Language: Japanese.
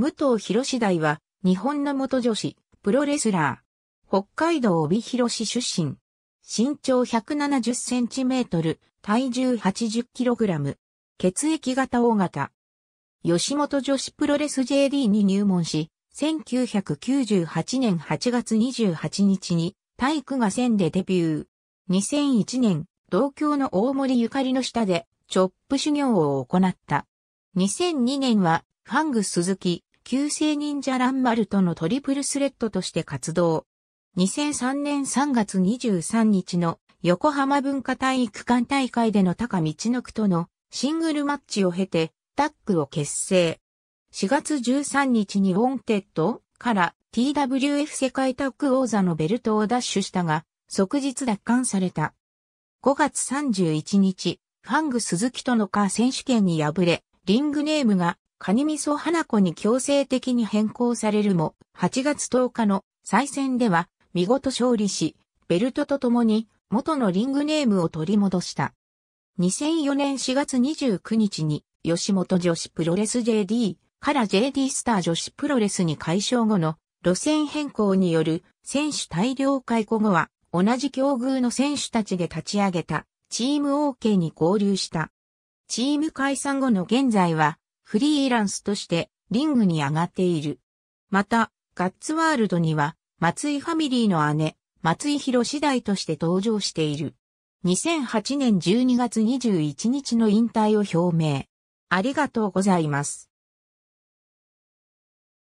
武藤博士大は、日本の元女子、プロレスラー。北海道帯広市出身。身長170センチメートル、体重80キログラム。血液型大型。吉本女子プロレス JD に入門し、1998年8月28日に、体育が線でデビュー。2001年、同郷の大森ゆかりの下で、チョップ修行を行った。2002年は、ファング鈴木、旧姓忍者ランマルとのトリプルスレッドとして活動。2003年3月23日の横浜文化体育館大会での高道の区とのシングルマッチを経てタッグを結成。4月13日にウォンテッドから TWF 世界タッグ王座のベルトを奪取したが、即日奪還された。5月31日、ファング鈴木とのカー選手権に敗れ、リングネームがカニミソ花子に強制的に変更されるも、8月10日の再選では見事勝利し、ベルトと共に元のリングネームを取り戻した。2004年4月29日に吉本女子プロレス JD から JD スター女子プロレスに解消後の路線変更による選手大量解雇後は同じ境遇の選手たちで立ち上げたチーム OK に合流した。チーム解散後の現在はフリーランスとしてリングに上がっている。また、ガッツワールドには、松井ファミリーの姉、松井博次第として登場している。2008年12月21日の引退を表明。ありがとうございます。